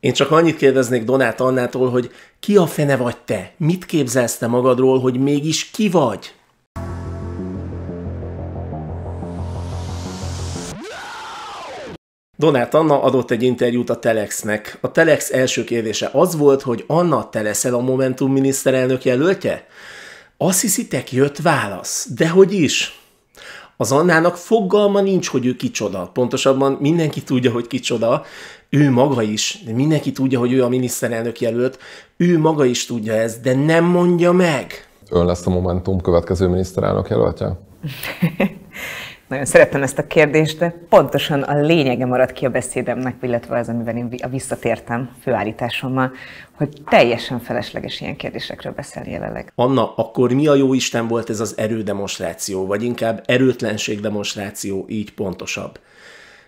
Én csak annyit kérdeznék Donát Annától, hogy ki a fene vagy te? Mit képzelsz te magadról, hogy mégis ki vagy? Donát Anna adott egy interjút a Telexnek. A Telex első kérdése az volt, hogy Anna, te leszel a Momentum miniszterelnök jelöltje? Azt hiszitek, jött válasz. De hogy is? Az Annának fogalma nincs, hogy ő kicsoda. Pontosabban mindenki tudja, hogy kicsoda. Ő maga is, de mindenki tudja, hogy ő a miniszterelnök jelölt. Ő maga is tudja ezt, de nem mondja meg. Ön lesz a Momentum következő miniszterelnök jelöltje? Nagyon szerettem ezt a kérdést, de pontosan a lényege maradt ki a beszédemnek, illetve az, amiben én visszatértem főállításommal, hogy teljesen felesleges ilyen kérdésekről beszél jelenleg. Anna, akkor mi a jó Isten volt ez az erődemonstráció, vagy inkább erőtlenségdemonstráció, így pontosabb?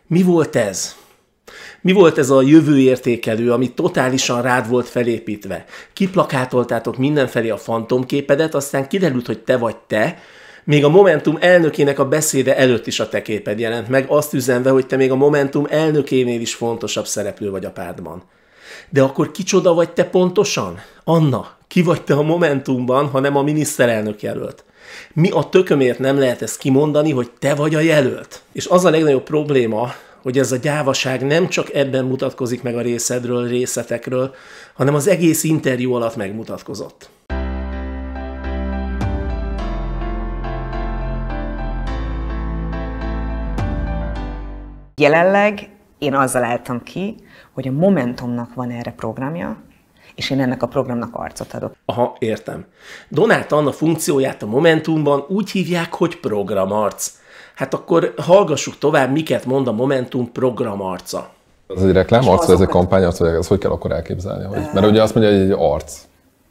Mi volt ez? Mi volt ez a jövőértékelő, ami totálisan rád volt felépítve? Kiplakátoltátok mindenfelé a fantomképedet, aztán kiderült, hogy te vagy te, még a Momentum elnökének a beszéde előtt is a te képed jelent meg, azt üzenve, hogy te még a Momentum elnökénél is fontosabb szereplő vagy a pártban. De akkor kicsoda vagy te pontosan? Anna, ki vagy te a Momentumban, ha nem a miniszterelnök jelölt? Mi a tökömért nem lehet ezt kimondani, hogy te vagy a jelölt? És az a legnagyobb probléma, hogy ez a gyávaság nem csak ebben mutatkozik meg a részedről, részetekről, hanem az egész interjú alatt megmutatkozott. jelenleg én azzal álltam ki, hogy a Momentumnak van erre programja, és én ennek a programnak arcot adok. Aha, értem. Donát Anna funkcióját a Momentumban úgy hívják, hogy programarc. Hát akkor hallgassuk tovább, miket mond a Momentum programarca. Ez egy reklámarc, vagy ez egy kampányarc, vagy ez hogy kell akkor elképzelni? Hogy, mert ugye azt mondja, hogy egy arc.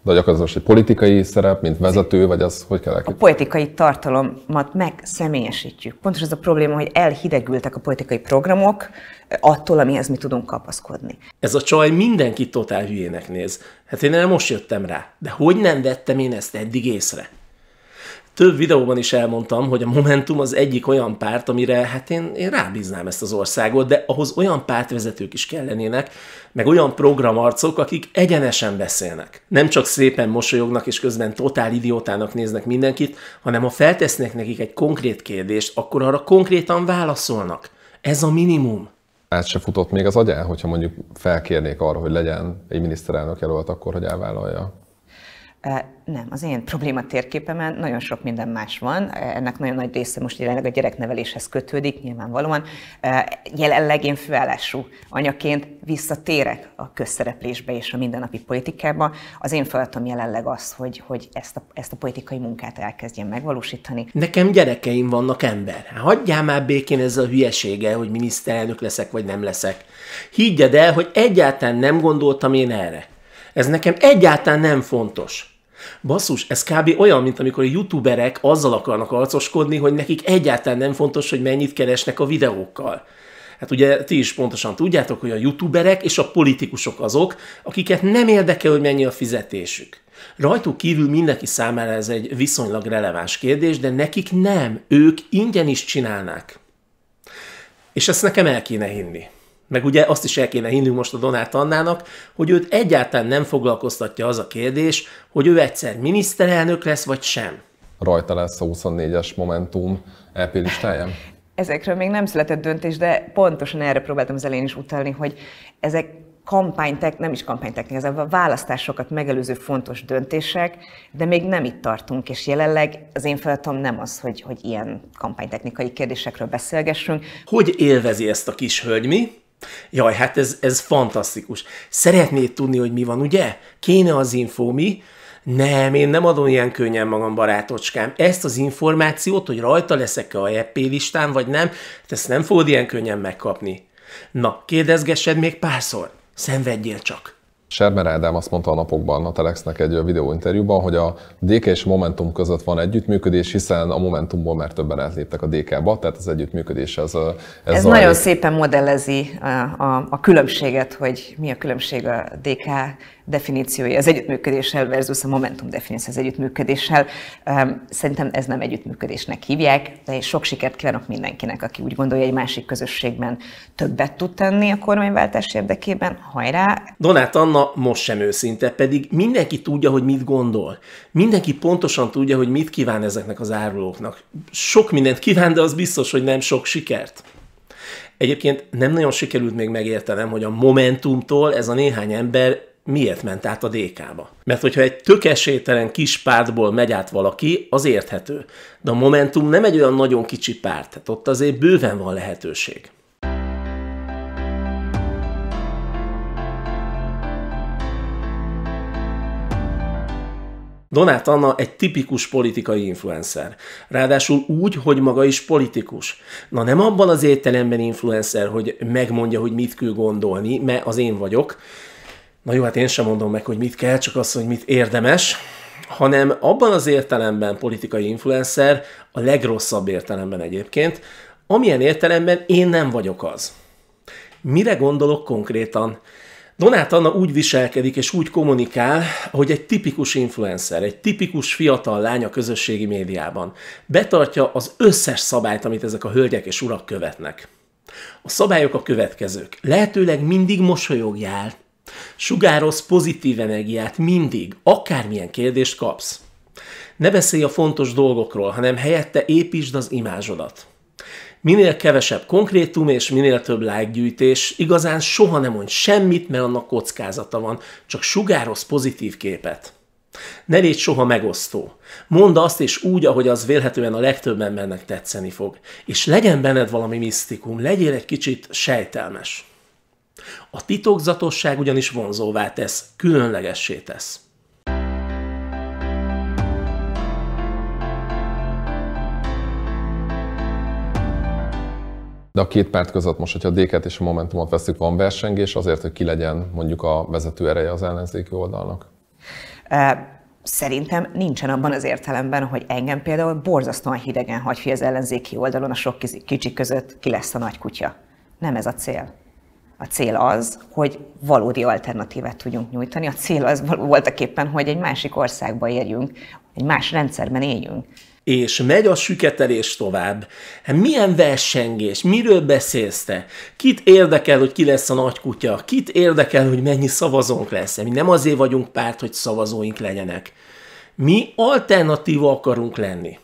De gyakorlatilag egy politikai szerep, mint vezető, vagy az hogy kell elképzelni? A politikai tartalomat megszemélyesítjük. Pontosan ez a probléma, hogy elhidegültek a politikai programok eh, attól, amihez mi tudunk kapaszkodni. Ez a csaj mindenkit totál hülyének néz. Hát én el most jöttem rá. De hogy nem vettem én ezt eddig észre? több videóban is elmondtam, hogy a Momentum az egyik olyan párt, amire hát én, én rábíznám ezt az országot, de ahhoz olyan pártvezetők is kellenének, meg olyan programarcok, akik egyenesen beszélnek. Nem csak szépen mosolyognak és közben totál idiótának néznek mindenkit, hanem ha feltesznek nekik egy konkrét kérdést, akkor arra konkrétan válaszolnak. Ez a minimum. Át se futott még az agyán, hogyha mondjuk felkérnék arra, hogy legyen egy miniszterelnök jelölt, akkor hogy elvállalja nem, az én probléma térképemen nagyon sok minden más van, ennek nagyon nagy része most jelenleg a gyerekneveléshez kötődik, nyilvánvalóan. Jelenleg én főállású anyaként visszatérek a közszereplésbe és a mindennapi politikába. Az én feladatom jelenleg az, hogy, hogy ezt, a, ezt a politikai munkát elkezdjem megvalósítani. Nekem gyerekeim vannak ember. Hát hagyjál már békén ez a hülyesége, hogy miniszterelnök leszek vagy nem leszek. Higgyed el, hogy egyáltalán nem gondoltam én erre. Ez nekem egyáltalán nem fontos. Basszus, ez kb. olyan, mint amikor a youtuberek azzal akarnak arcoskodni, hogy nekik egyáltalán nem fontos, hogy mennyit keresnek a videókkal. Hát ugye ti is pontosan tudjátok, hogy a youtuberek és a politikusok azok, akiket nem érdekel, hogy mennyi a fizetésük. Rajtuk kívül mindenki számára ez egy viszonylag releváns kérdés, de nekik nem, ők ingyen is csinálnák. És ezt nekem el kéne hinni. Meg ugye azt is el kéne hinnünk most a Donát Annának, hogy őt egyáltalán nem foglalkoztatja az a kérdés, hogy ő egyszer miniszterelnök lesz, vagy sem. Rajta lesz a 24-es Momentum LP e listáján? Ezekről még nem született döntés, de pontosan erre próbáltam az elején is utalni, hogy ezek kampánytek, nem is kampánytek, ez a választásokat megelőző fontos döntések, de még nem itt tartunk, és jelenleg az én feladatom nem az, hogy, hogy ilyen kampánytechnikai kérdésekről beszélgessünk. Hogy élvezi ezt a kis hölgy mi? Jaj, hát ez, ez fantasztikus. Szeretnéd tudni, hogy mi van, ugye? Kéne az infó, mi? Nem, én nem adom ilyen könnyen magam, barátocskám. Ezt az információt, hogy rajta leszek-e a EP listán, vagy nem, ezt nem fogod ilyen könnyen megkapni. Na, kérdezgessed még párszor. Szenvedjél csak. Sermer Ádám azt mondta a napokban a Telexnek egy videóinterjúban, hogy a DK és Momentum között van együttműködés, hiszen a Momentumból már többen átléptek a DK-ba, tehát az együttműködés ez Ez, ez nagyon szépen modellezi a, a, a különbséget, hogy mi a különbség a DK definíciója az együttműködéssel versus a Momentum definíció az együttműködéssel. Szerintem ez nem együttműködésnek hívják, de én sok sikert kívánok mindenkinek, aki úgy gondolja, egy másik közösségben többet tud tenni a kormányváltás érdekében. Hajrá! Donát Anna Obama most sem őszinte, pedig mindenki tudja, hogy mit gondol. Mindenki pontosan tudja, hogy mit kíván ezeknek az árulóknak. Sok mindent kíván, de az biztos, hogy nem sok sikert. Egyébként nem nagyon sikerült még megértenem, hogy a Momentumtól ez a néhány ember miért ment át a DK-ba. Mert hogyha egy tök esélytelen kis pártból megy át valaki, az érthető. De a Momentum nem egy olyan nagyon kicsi párt, tehát ott azért bőven van lehetőség. Donát Anna egy tipikus politikai influencer. Ráadásul úgy, hogy maga is politikus. Na nem abban az értelemben influencer, hogy megmondja, hogy mit kell gondolni, mert az én vagyok. Na jó, hát én sem mondom meg, hogy mit kell, csak azt, hogy mit érdemes hanem abban az értelemben politikai influencer, a legrosszabb értelemben egyébként, amilyen értelemben én nem vagyok az. Mire gondolok konkrétan? Donát Anna úgy viselkedik és úgy kommunikál, hogy egy tipikus influencer, egy tipikus fiatal lány a közösségi médiában. Betartja az összes szabályt, amit ezek a hölgyek és urak követnek. A szabályok a következők. Lehetőleg mindig mosolyogjál, sugároz pozitív energiát mindig, akármilyen kérdést kapsz. Ne beszélj a fontos dolgokról, hanem helyette építsd az imázsodat minél kevesebb konkrétum és minél több lájkgyűjtés, igazán soha nem mond semmit, mert annak kockázata van, csak sugároz pozitív képet. Ne légy soha megosztó. Mondd azt és úgy, ahogy az vélhetően a legtöbb embernek tetszeni fog. És legyen benned valami misztikum, legyél egy kicsit sejtelmes. A titokzatosság ugyanis vonzóvá tesz, különlegessé tesz. De a két párt között most, hogyha a DK-t és a Momentumot veszük, van versengés azért, hogy ki legyen mondjuk a vezető ereje az ellenzéki oldalnak? Szerintem nincsen abban az értelemben, hogy engem például borzasztóan hidegen hagy, az ellenzéki oldalon a sok kicsik között ki lesz a nagy kutya. Nem ez a cél. A cél az, hogy valódi alternatívát tudjunk nyújtani. A cél az voltaképpen, hogy egy másik országba érjünk, egy más rendszerben éljünk és megy a süketelés tovább. Hát milyen versengés, miről beszélsz te? Kit érdekel, hogy ki lesz a nagy kutya? Kit érdekel, hogy mennyi szavazónk lesz? Mi nem azért vagyunk párt, hogy szavazóink legyenek. Mi alternatíva akarunk lenni.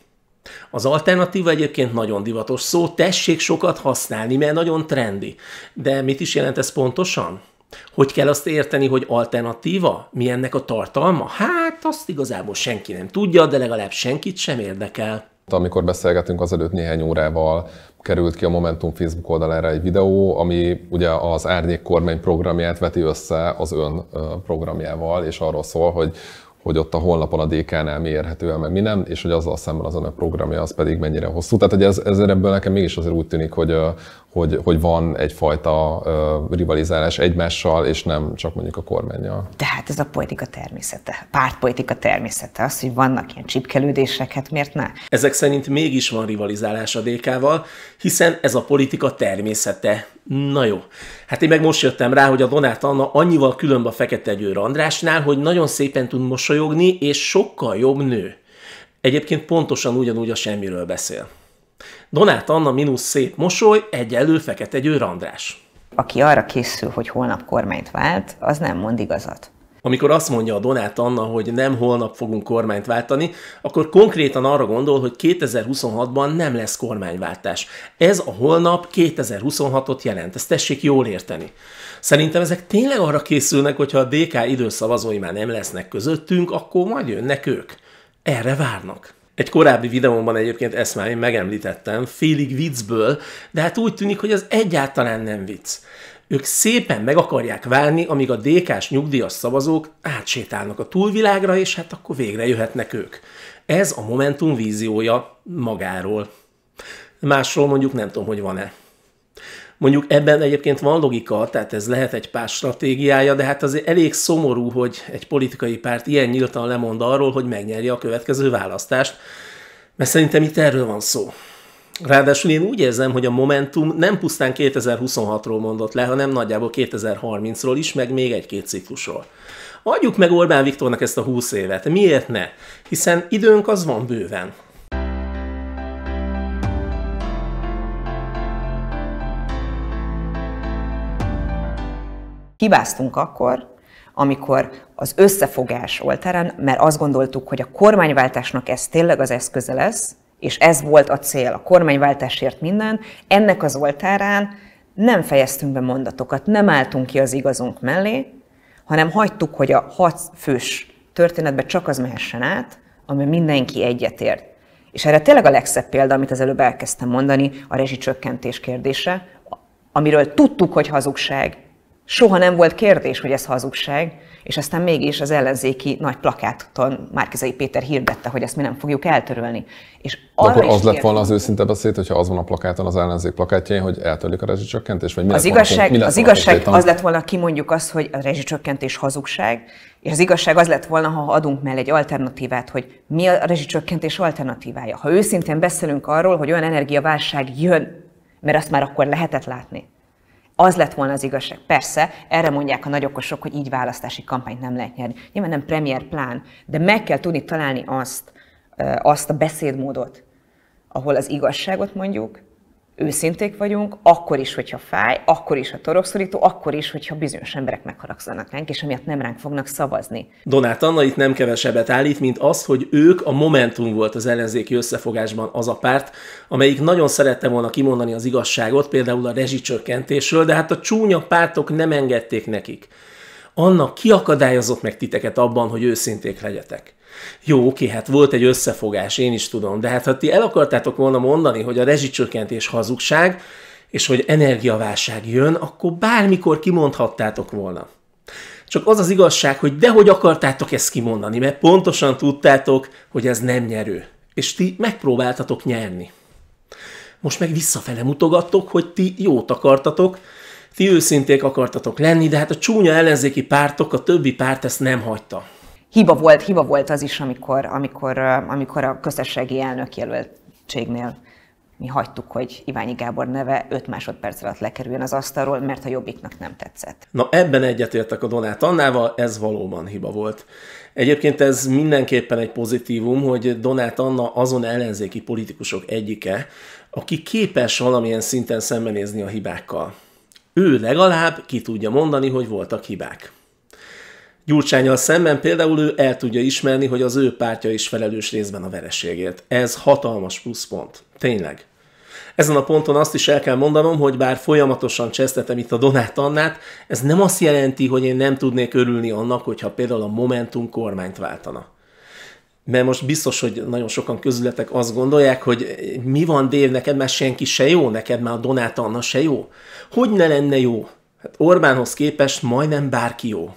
Az alternatíva egyébként nagyon divatos szó, tessék sokat használni, mert nagyon trendi. De mit is jelent ez pontosan? Hogy kell azt érteni, hogy alternatíva? Milyennek a tartalma? Hát Hát azt igazából senki nem tudja, de legalább senkit sem érdekel. Amikor beszélgetünk azelőtt néhány órával, került ki a Momentum Facebook oldalára egy videó, ami ugye az Árnyék kormány programját veti össze az ön programjával, és arról szól, hogy hogy ott a honlapon a DK-nál mi érhető el, mert mi nem, és hogy azzal szemben az önök programja az pedig mennyire hosszú. Tehát hogy ez, ez ebből nekem mégis azért úgy tűnik, hogy, hogy, hogy van egyfajta uh, rivalizálás egymással, és nem csak mondjuk a kormányjal. De hát ez a politika természete, pártpolitika természete, az, hogy vannak ilyen csipkelődések, hát miért ne? Ezek szerint mégis van rivalizálás a DK-val, hiszen ez a politika természete. Na jó, hát én meg most jöttem rá, hogy a Donát Anna annyival különb a Fekete Győr Andrásnál, hogy nagyon szépen tud mosolyogni, és sokkal jobb nő. Egyébként pontosan ugyanúgy a semmiről beszél. Donát Anna mínusz szép mosoly, egyelő fekete győr András. Aki arra készül, hogy holnap kormányt vált, az nem mond igazat. Amikor azt mondja a Donát Anna, hogy nem holnap fogunk kormányt váltani, akkor konkrétan arra gondol, hogy 2026-ban nem lesz kormányváltás. Ez a holnap 2026-ot jelent, ezt tessék jól érteni. Szerintem ezek tényleg arra készülnek, hogyha a DK időszavazói már nem lesznek közöttünk, akkor majd jönnek ők. Erre várnak. Egy korábbi videómban egyébként ezt már én megemlítettem, félig viccből, de hát úgy tűnik, hogy az egyáltalán nem vicc. Ők szépen meg akarják válni, amíg a DK-s nyugdíjas szavazók átsétálnak a túlvilágra, és hát akkor végre jöhetnek ők. Ez a Momentum víziója magáról. Másról mondjuk nem tudom, hogy van-e. Mondjuk ebben egyébként van logika, tehát ez lehet egy pár stratégiája, de hát azért elég szomorú, hogy egy politikai párt ilyen nyíltan lemond arról, hogy megnyerje a következő választást, mert szerintem itt erről van szó. Ráadásul én úgy érzem, hogy a Momentum nem pusztán 2026-ról mondott le, hanem nagyjából 2030-ról is, meg még egy-két ciklusról. Adjuk meg Orbán Viktornak ezt a 20 évet, miért ne? Hiszen időnk az van bőven. Hibáztunk akkor, amikor az összefogás oltárán, mert azt gondoltuk, hogy a kormányváltásnak ez tényleg az eszköze lesz, és ez volt a cél, a kormányváltásért minden, ennek az oltárán nem fejeztünk be mondatokat, nem álltunk ki az igazunk mellé, hanem hagytuk, hogy a hat fős történetbe csak az mehessen át, ami mindenki egyetért. És erre tényleg a legszebb példa, amit az előbb elkezdtem mondani, a rezsicsökkentés kérdése, amiről tudtuk, hogy hazugság, soha nem volt kérdés, hogy ez hazugság, és aztán mégis az ellenzéki nagy plakáton Márkizai Péter hirdette, hogy ezt mi nem fogjuk eltörölni. És De akkor az lett volna az őszinte beszéd, hogyha az van a plakáton az ellenzék plakátjén, hogy eltörlik a rezsicsökkentés? Vagy mi az igazság, volna, mi az, igazság az lett volna, ki mondjuk azt, hogy a rezsicsökkentés hazugság, és az igazság az lett volna, ha adunk mellé egy alternatívát, hogy mi a rezsicsökkentés alternatívája. Ha őszintén beszélünk arról, hogy olyan energiaválság jön, mert azt már akkor lehetett látni az lett volna az igazság. Persze, erre mondják a nagyokosok, hogy így választási kampányt nem lehet nyerni. Nyilván nem premier plán, de meg kell tudni találni azt, azt a beszédmódot, ahol az igazságot mondjuk, őszinték vagyunk, akkor is, hogyha fáj, akkor is, ha torokszorító, akkor is, hogyha bizonyos emberek megharagszanak ránk, és emiatt nem ránk fognak szavazni. Donát Anna itt nem kevesebbet állít, mint azt, hogy ők a Momentum volt az ellenzéki összefogásban az a párt, amelyik nagyon szerette volna kimondani az igazságot, például a rezsicsökkentésről, de hát a csúnya pártok nem engedték nekik. Anna kiakadályozott meg titeket abban, hogy őszinték legyetek. Jó, oké, hát volt egy összefogás, én is tudom, de hát ha ti el akartátok volna mondani, hogy a rezsicsökkentés hazugság, és hogy energiaválság jön, akkor bármikor kimondhattátok volna. Csak az az igazság, hogy dehogy akartátok ezt kimondani, mert pontosan tudtátok, hogy ez nem nyerő. És ti megpróbáltatok nyerni. Most meg visszafele mutogattok, hogy ti jót akartatok, ti őszinték akartatok lenni, de hát a csúnya ellenzéki pártok, a többi párt ezt nem hagyta hiba volt, hiba volt az is, amikor, amikor, amikor a köztességi elnök jelöltségnél mi hagytuk, hogy Iványi Gábor neve 5 másodperc alatt lekerüljön az asztalról, mert a jobbiknak nem tetszett. Na ebben egyetértek a Donát Annával, ez valóban hiba volt. Egyébként ez mindenképpen egy pozitívum, hogy Donát Anna azon ellenzéki politikusok egyike, aki képes valamilyen szinten szembenézni a hibákkal. Ő legalább ki tudja mondani, hogy voltak hibák. Gyurcsányal szemben például ő el tudja ismerni, hogy az ő pártja is felelős részben a vereségért. Ez hatalmas pluszpont. Tényleg. Ezen a ponton azt is el kell mondanom, hogy bár folyamatosan csesztetem itt a Donát Annát, ez nem azt jelenti, hogy én nem tudnék örülni annak, hogyha például a Momentum kormányt váltana. Mert most biztos, hogy nagyon sokan közületek azt gondolják, hogy mi van Dév, neked már senki se jó, neked már a Donát Anna se jó. Hogy ne lenne jó? Hát Orbánhoz képest majdnem bárki jó.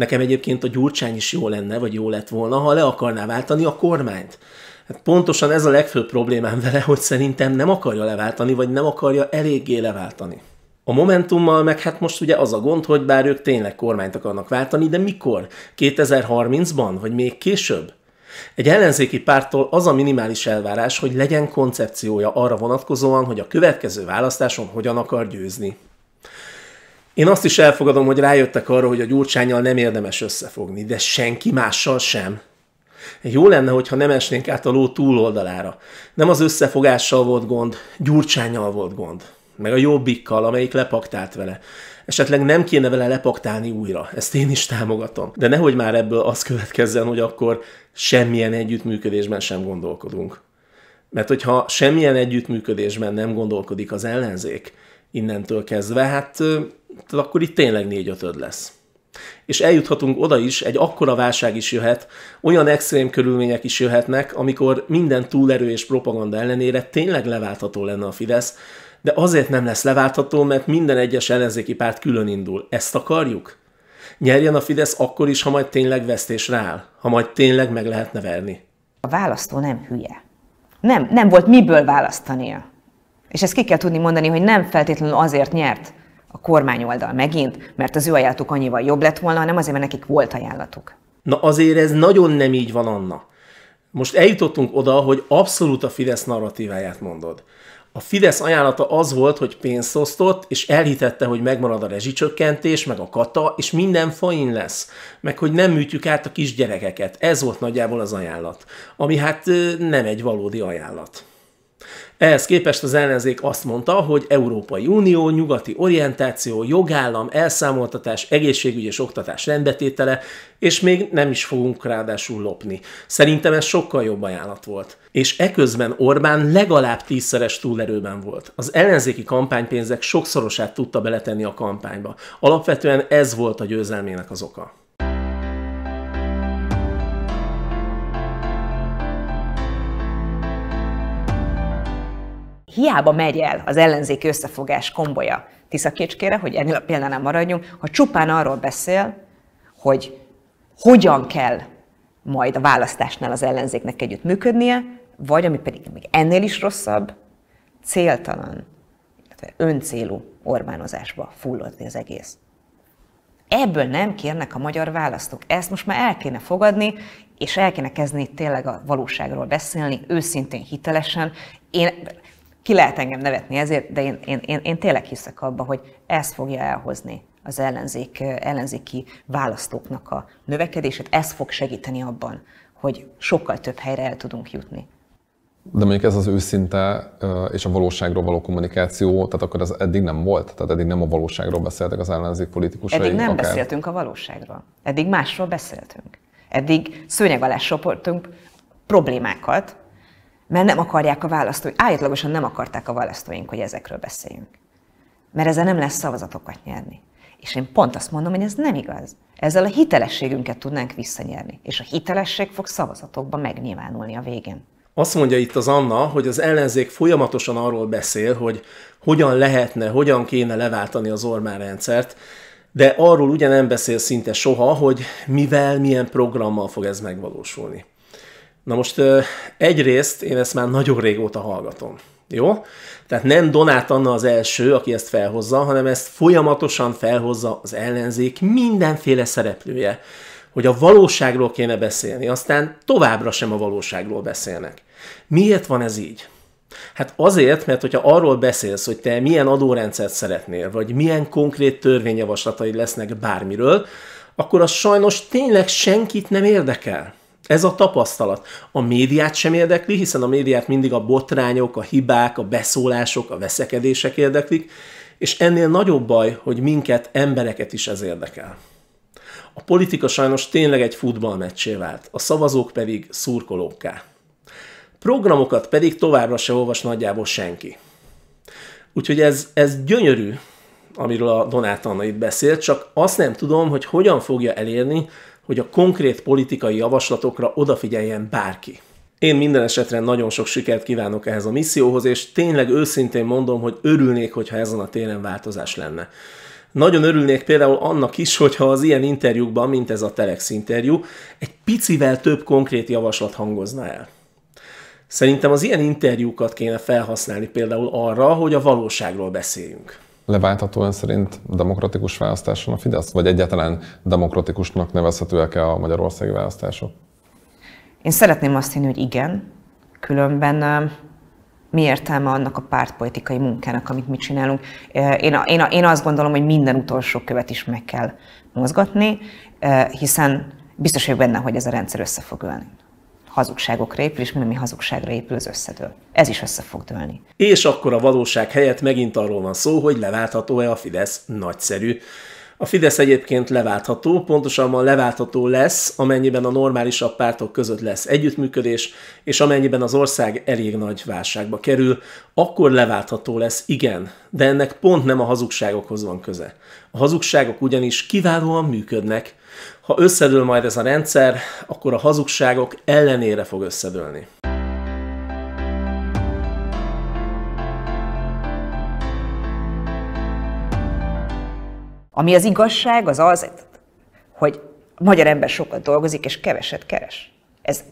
Nekem egyébként a Gyurcsány is jó lenne, vagy jó lett volna, ha le akarná váltani a kormányt. Hát pontosan ez a legfőbb problémám vele, hogy szerintem nem akarja leváltani, vagy nem akarja eléggé leváltani. A Momentummal meg hát most ugye az a gond, hogy bár ők tényleg kormányt akarnak váltani, de mikor? 2030-ban, vagy még később? Egy ellenzéki pártól az a minimális elvárás, hogy legyen koncepciója arra vonatkozóan, hogy a következő választáson hogyan akar győzni. Én azt is elfogadom, hogy rájöttek arra, hogy a gyurcsányjal nem érdemes összefogni, de senki mással sem. Jó lenne, hogyha nem esnénk át a ló túloldalára. Nem az összefogással volt gond, gyurcsányjal volt gond. Meg a jobbikkal, amelyik lepaktált vele. Esetleg nem kéne vele lepaktálni újra, ezt én is támogatom. De nehogy már ebből az következzen, hogy akkor semmilyen együttműködésben sem gondolkodunk. Mert hogyha semmilyen együttműködésben nem gondolkodik az ellenzék, innentől kezdve, hát akkor itt tényleg négy-ötöd lesz. És eljuthatunk oda is, egy akkora válság is jöhet, olyan extrém körülmények is jöhetnek, amikor minden túlerő és propaganda ellenére tényleg leváltható lenne a Fidesz, de azért nem lesz leváltható, mert minden egyes ellenzéki párt külön indul. Ezt akarjuk? Nyerjen a Fidesz akkor is, ha majd tényleg vesztés áll, ha majd tényleg meg lehetne verni. A választó nem hülye. Nem, nem volt miből választania. És ezt ki kell tudni mondani, hogy nem feltétlenül azért nyert a kormány oldal megint, mert az ő ajánlatuk annyival jobb lett volna, hanem azért, mert nekik volt ajánlatuk. Na azért ez nagyon nem így van, Anna. Most eljutottunk oda, hogy abszolút a Fidesz narratíváját mondod. A Fidesz ajánlata az volt, hogy pénzt osztott, és elhitette, hogy megmarad a rezsicsökkentés, meg a kata, és minden fain lesz. Meg hogy nem műtjük át a kisgyerekeket. Ez volt nagyjából az ajánlat. Ami hát nem egy valódi ajánlat. Ehhez képest az ellenzék azt mondta, hogy Európai Unió, nyugati orientáció, jogállam, elszámoltatás, egészségügy és oktatás rendbetétele, és még nem is fogunk ráadásul lopni. Szerintem ez sokkal jobb ajánlat volt. És eközben Orbán legalább tízszeres túlerőben volt. Az ellenzéki kampánypénzek sokszorosát tudta beletenni a kampányba. Alapvetően ez volt a győzelmének az oka. hiába megy el az ellenzéki összefogás kombolya Tiszakécskére, hogy ennél a példánál maradjunk, ha csupán arról beszél, hogy hogyan kell majd a választásnál az ellenzéknek együtt működnie, vagy ami pedig még ennél is rosszabb, céltalan, illetve öncélú Orbánozásba fullodni az egész. Ebből nem kérnek a magyar választók. Ezt most már el kéne fogadni, és el kéne kezdeni tényleg a valóságról beszélni, őszintén, hitelesen. Én ki lehet engem nevetni ezért, de én, én, én, én tényleg hiszek abba, hogy ez fogja elhozni az ellenzék, ellenzéki választóknak a növekedését, ez fog segíteni abban, hogy sokkal több helyre el tudunk jutni. De mondjuk ez az őszinte és a valóságról való kommunikáció, tehát akkor ez eddig nem volt? Tehát eddig nem a valóságról beszéltek az ellenzék politikusai? Eddig nem akár... beszéltünk a valóságról. Eddig másról beszéltünk. Eddig szőnyeg alá soportunk problémákat, mert nem akarják a választói, állítlagosan nem akarták a választóink, hogy ezekről beszéljünk. Mert ezzel nem lesz szavazatokat nyerni. És én pont azt mondom, hogy ez nem igaz. Ezzel a hitelességünket tudnánk visszanyerni, és a hitelesség fog szavazatokban megnyilvánulni a végén. Azt mondja itt az Anna, hogy az ellenzék folyamatosan arról beszél, hogy hogyan lehetne, hogyan kéne leváltani az Orbán rendszert, de arról ugye nem beszél szinte soha, hogy mivel, milyen programmal fog ez megvalósulni. Na most egyrészt én ezt már nagyon régóta hallgatom. Jó? Tehát nem Donát Anna az első, aki ezt felhozza, hanem ezt folyamatosan felhozza az ellenzék mindenféle szereplője, hogy a valóságról kéne beszélni, aztán továbbra sem a valóságról beszélnek. Miért van ez így? Hát azért, mert hogyha arról beszélsz, hogy te milyen adórendszert szeretnél, vagy milyen konkrét törvényjavaslataid lesznek bármiről, akkor az sajnos tényleg senkit nem érdekel. Ez a tapasztalat. A médiát sem érdekli, hiszen a médiát mindig a botrányok, a hibák, a beszólások, a veszekedések érdeklik, és ennél nagyobb baj, hogy minket, embereket is ez érdekel. A politika sajnos tényleg egy futballmeccsé vált, a szavazók pedig szurkolókká. Programokat pedig továbbra se olvas nagyjából senki. Úgyhogy ez, ez gyönyörű, amiről a Donát Anna itt beszélt, csak azt nem tudom, hogy hogyan fogja elérni, hogy a konkrét politikai javaslatokra odafigyeljen bárki. Én minden esetre nagyon sok sikert kívánok ehhez a misszióhoz, és tényleg őszintén mondom, hogy örülnék, hogyha ezen a téren változás lenne. Nagyon örülnék például annak is, hogyha az ilyen interjúkban, mint ez a Telex interjú, egy picivel több konkrét javaslat hangozna el. Szerintem az ilyen interjúkat kéne felhasználni például arra, hogy a valóságról beszéljünk ön szerint demokratikus választáson a Fidesz? Vagy egyáltalán demokratikusnak nevezhetőek-e a magyarországi választások? Én szeretném azt hinni, hogy igen, különben mi értelme annak a pártpolitikai munkának, amit mi csinálunk. Én, én, én azt gondolom, hogy minden utolsó követ is meg kell mozgatni, hiszen biztos vagyok benne, hogy ez a rendszer össze fog ölni hazugságokra épül, és minden, ami hazugságra épül, az összedől. Ez is össze fog dőlni. És akkor a valóság helyett megint arról van szó, hogy leváltható-e a Fidesz nagyszerű a Fidesz egyébként leváltható, pontosabban leváltható lesz, amennyiben a normálisabb pártok között lesz együttműködés, és amennyiben az ország elég nagy válságba kerül, akkor leváltható lesz, igen, de ennek pont nem a hazugságokhoz van köze. A hazugságok ugyanis kiválóan működnek. Ha összedől majd ez a rendszer, akkor a hazugságok ellenére fog összedőlni. Ami az igazság, az az, hogy a magyar ember sokat dolgozik és keveset keres. Ez,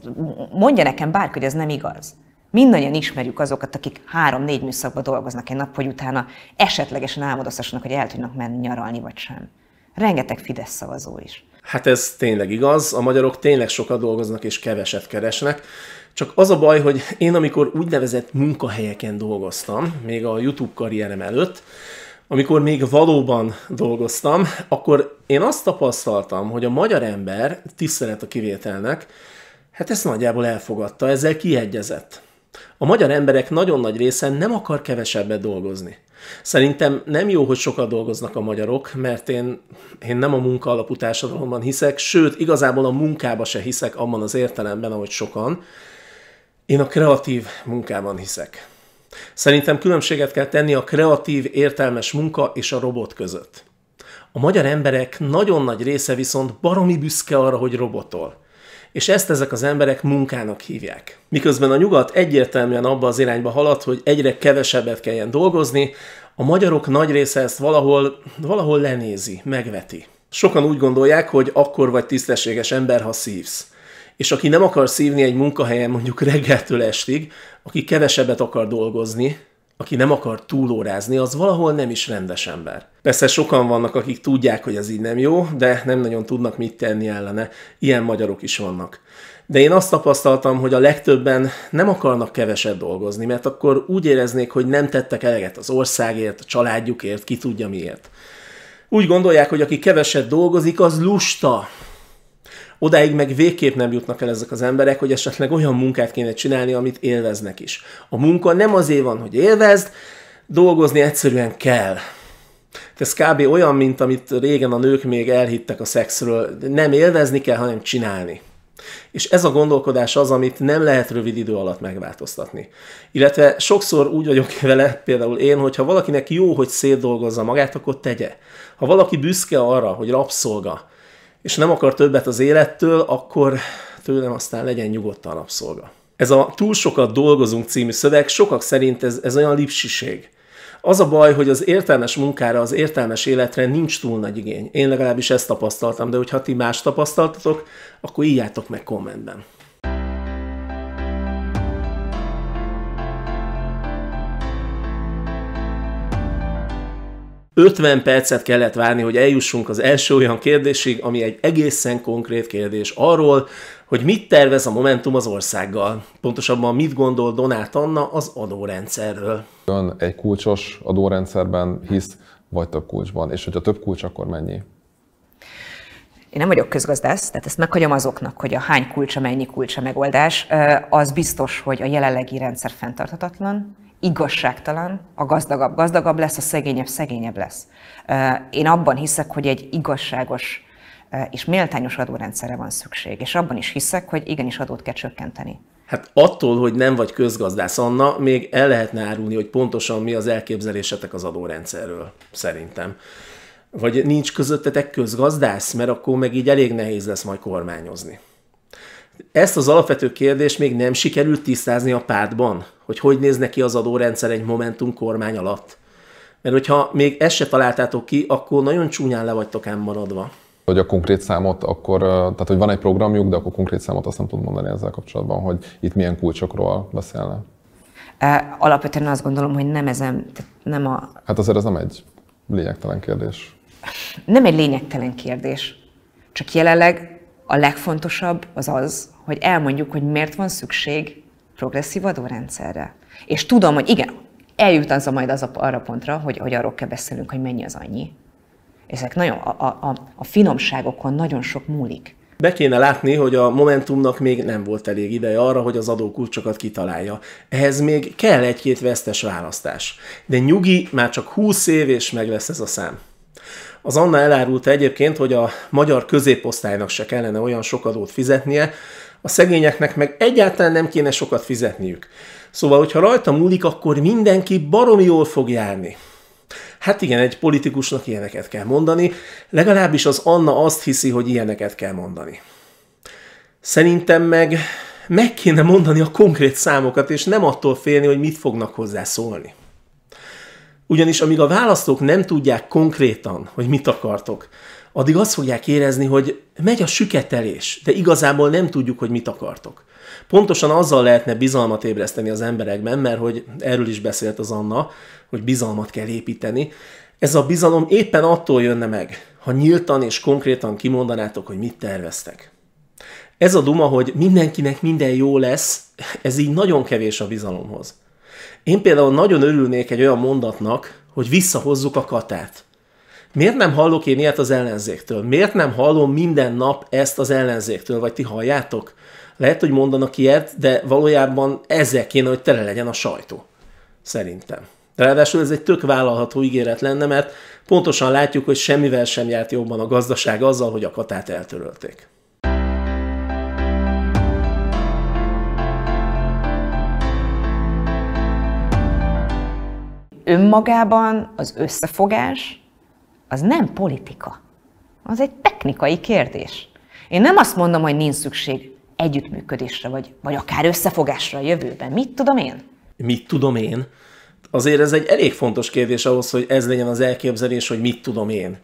mondja nekem bárki, hogy ez nem igaz. Mindannyian ismerjük azokat, akik három-négy műszakban dolgoznak egy nap, hogy utána esetlegesen álmodozhassanak, hogy el tudnak menni nyaralni, vagy sem. Rengeteg Fidesz szavazó is. Hát ez tényleg igaz, a magyarok tényleg sokat dolgoznak és keveset keresnek. Csak az a baj, hogy én amikor úgynevezett munkahelyeken dolgoztam, még a YouTube karrierem előtt, amikor még valóban dolgoztam, akkor én azt tapasztaltam, hogy a magyar ember, tisztelet a kivételnek, hát ezt nagyjából elfogadta, ezzel kiegyezett. A magyar emberek nagyon nagy része nem akar kevesebbet dolgozni. Szerintem nem jó, hogy sokat dolgoznak a magyarok, mert én, én nem a munka alapú társadalomban hiszek, sőt, igazából a munkába se hiszek abban az értelemben, ahogy sokan. Én a kreatív munkában hiszek. Szerintem különbséget kell tenni a kreatív, értelmes munka és a robot között. A magyar emberek nagyon nagy része viszont baromi büszke arra, hogy robotol. És ezt ezek az emberek munkának hívják. Miközben a nyugat egyértelműen abba az irányba halad, hogy egyre kevesebbet kelljen dolgozni, a magyarok nagy része ezt valahol, valahol lenézi, megveti. Sokan úgy gondolják, hogy akkor vagy tisztességes ember, ha szívsz és aki nem akar szívni egy munkahelyen mondjuk reggeltől estig, aki kevesebbet akar dolgozni, aki nem akar túlórázni, az valahol nem is rendes ember. Persze sokan vannak, akik tudják, hogy ez így nem jó, de nem nagyon tudnak mit tenni ellene. Ilyen magyarok is vannak. De én azt tapasztaltam, hogy a legtöbben nem akarnak keveset dolgozni, mert akkor úgy éreznék, hogy nem tettek eleget az országért, a családjukért, ki tudja miért. Úgy gondolják, hogy aki keveset dolgozik, az lusta, Odáig meg végképp nem jutnak el ezek az emberek, hogy esetleg olyan munkát kéne csinálni, amit élveznek is. A munka nem azért van, hogy élvezd, dolgozni egyszerűen kell. Ez kb. olyan, mint amit régen a nők még elhittek a szexről. Nem élvezni kell, hanem csinálni. És ez a gondolkodás az, amit nem lehet rövid idő alatt megváltoztatni. Illetve sokszor úgy vagyok vele, például én, hogy ha valakinek jó, hogy szétdolgozza magát, akkor tegye. Ha valaki büszke arra, hogy rabszolga, és nem akar többet az élettől, akkor tőlem aztán legyen nyugodtan napszolga. Ez a túl sokat dolgozunk című szöveg sokak szerint ez, ez olyan lipsiség. Az a baj, hogy az értelmes munkára, az értelmes életre nincs túl nagy igény. Én legalábbis ezt tapasztaltam, de hogyha ti más tapasztaltatok, akkor írjátok meg kommentben. 50 percet kellett várni, hogy eljussunk az első olyan kérdésig, ami egy egészen konkrét kérdés arról, hogy mit tervez a Momentum az országgal. Pontosabban mit gondol Donát Anna az adórendszerről. Ön egy kulcsos adórendszerben hisz, vagy több kulcsban, és hogyha több kulcs, akkor mennyi? Én nem vagyok közgazdász, tehát ezt meghagyom azoknak, hogy a hány kulcsa, mennyi kulcsa megoldás. Az biztos, hogy a jelenlegi rendszer fenntarthatatlan, igazságtalan, a gazdagabb gazdagabb lesz, a szegényebb szegényebb lesz. Én abban hiszek, hogy egy igazságos és méltányos adórendszerre van szükség, és abban is hiszek, hogy igenis adót kell csökkenteni. Hát attól, hogy nem vagy közgazdász, Anna, még el lehetne árulni, hogy pontosan mi az elképzelésetek az adórendszerről, szerintem. Vagy nincs közöttetek közgazdász, mert akkor meg így elég nehéz lesz majd kormányozni ezt az alapvető kérdést még nem sikerült tisztázni a pártban, hogy hogy néz neki az adórendszer egy Momentum kormány alatt. Mert hogyha még ezt se találtátok ki, akkor nagyon csúnyán le vagytok ám maradva. Hogy a konkrét számot akkor, tehát hogy van egy programjuk, de akkor konkrét számot azt nem tudom mondani ezzel kapcsolatban, hogy itt milyen kulcsokról beszélne. Alapvetően azt gondolom, hogy nem ezem, tehát nem a... Hát azért ez nem egy lényegtelen kérdés. Nem egy lényegtelen kérdés. Csak jelenleg a legfontosabb az az, hogy elmondjuk, hogy miért van szükség progresszív adórendszerre. És tudom, hogy igen, eljut az a majd az a, arra pontra, hogy, hogy arról kell beszélnünk, hogy mennyi az annyi. Ezek nagyon, a, a, a finomságokon nagyon sok múlik. Be kéne látni, hogy a Momentumnak még nem volt elég ideje arra, hogy az adókulcsokat kitalálja. Ehhez még kell egy-két vesztes választás. De nyugi, már csak 20 év, és meg lesz ez a szám. Az Anna elárulta egyébként, hogy a magyar középosztálynak se kellene olyan sok adót fizetnie, a szegényeknek meg egyáltalán nem kéne sokat fizetniük. Szóval, hogyha rajta múlik, akkor mindenki baromi jól fog járni. Hát igen, egy politikusnak ilyeneket kell mondani, legalábbis az Anna azt hiszi, hogy ilyeneket kell mondani. Szerintem meg meg kéne mondani a konkrét számokat, és nem attól félni, hogy mit fognak hozzá szólni. Ugyanis amíg a választók nem tudják konkrétan, hogy mit akartok, addig azt fogják érezni, hogy megy a süketelés, de igazából nem tudjuk, hogy mit akartok. Pontosan azzal lehetne bizalmat ébreszteni az emberekben, mert hogy erről is beszélt az Anna, hogy bizalmat kell építeni. Ez a bizalom éppen attól jönne meg, ha nyíltan és konkrétan kimondanátok, hogy mit terveztek. Ez a duma, hogy mindenkinek minden jó lesz, ez így nagyon kevés a bizalomhoz. Én például nagyon örülnék egy olyan mondatnak, hogy visszahozzuk a katát. Miért nem hallok én ilyet az ellenzéktől? Miért nem hallom minden nap ezt az ellenzéktől? Vagy ti halljátok? Lehet, hogy mondanak ilyet, de valójában ezzel kéne, hogy tele legyen a sajtó. Szerintem. Ráadásul ez egy tök vállalható ígéret lenne, mert pontosan látjuk, hogy semmivel sem járt jobban a gazdaság azzal, hogy a katát eltörölték. önmagában az összefogás az nem politika. Az egy technikai kérdés. Én nem azt mondom, hogy nincs szükség együttműködésre, vagy, vagy akár összefogásra a jövőben. Mit tudom én? Mit tudom én? Azért ez egy elég fontos kérdés ahhoz, hogy ez legyen az elképzelés, hogy mit tudom én.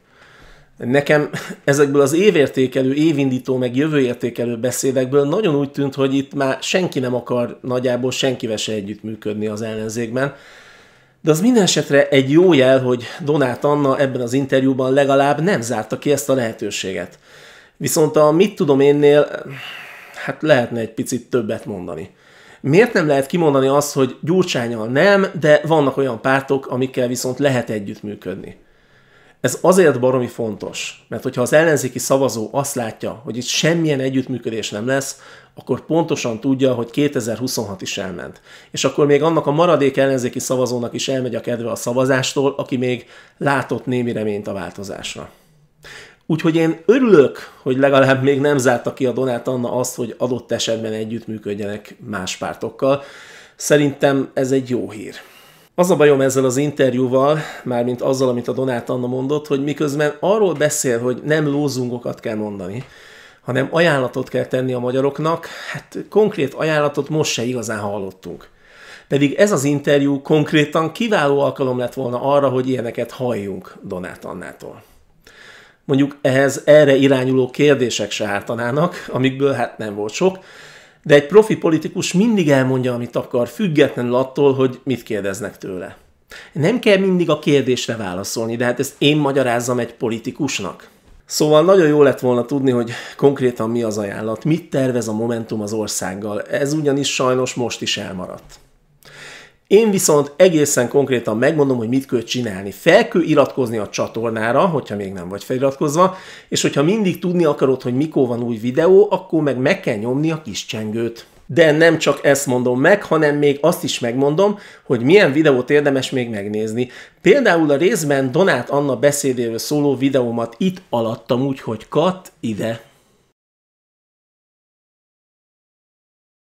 Nekem ezekből az évértékelő, évindító, meg jövőértékelő beszédekből nagyon úgy tűnt, hogy itt már senki nem akar nagyjából senkivel se együttműködni az ellenzékben. De az minden esetre egy jó jel, hogy Donát Anna ebben az interjúban legalább nem zárta ki ezt a lehetőséget. Viszont a mit tudom énnél, hát lehetne egy picit többet mondani. Miért nem lehet kimondani azt, hogy Gyurcsányal nem, de vannak olyan pártok, amikkel viszont lehet együttműködni? Ez azért baromi fontos, mert hogyha az ellenzéki szavazó azt látja, hogy itt semmilyen együttműködés nem lesz, akkor pontosan tudja, hogy 2026 is elment. És akkor még annak a maradék ellenzéki szavazónak is elmegy a kedve a szavazástól, aki még látott némi reményt a változásra. Úgyhogy én örülök, hogy legalább még nem zárta ki a Donát Anna azt, hogy adott esetben együttműködjenek más pártokkal. Szerintem ez egy jó hír. Az a bajom ezzel az interjúval, mármint azzal, amit a Donát Anna mondott, hogy miközben arról beszél, hogy nem lózungokat kell mondani, hanem ajánlatot kell tenni a magyaroknak, hát konkrét ajánlatot most se igazán hallottunk. Pedig ez az interjú konkrétan kiváló alkalom lett volna arra, hogy ilyeneket halljunk Donát Annától. Mondjuk ehhez erre irányuló kérdések se ártanának, amikből hát nem volt sok, de egy profi politikus mindig elmondja, amit akar, függetlenül attól, hogy mit kérdeznek tőle. Nem kell mindig a kérdésre válaszolni, de hát ezt én magyarázzam egy politikusnak. Szóval nagyon jó lett volna tudni, hogy konkrétan mi az ajánlat, mit tervez a Momentum az országgal. Ez ugyanis sajnos most is elmaradt. Én viszont egészen konkrétan megmondom, hogy mit kell csinálni. Fel kell iratkozni a csatornára, hogyha még nem vagy feliratkozva, és hogyha mindig tudni akarod, hogy mikor van új videó, akkor meg meg kell nyomni a kis csengőt. De nem csak ezt mondom meg, hanem még azt is megmondom, hogy milyen videót érdemes még megnézni. Például a részben Donát Anna beszédéről szóló videómat itt alattam, úgyhogy kat ide.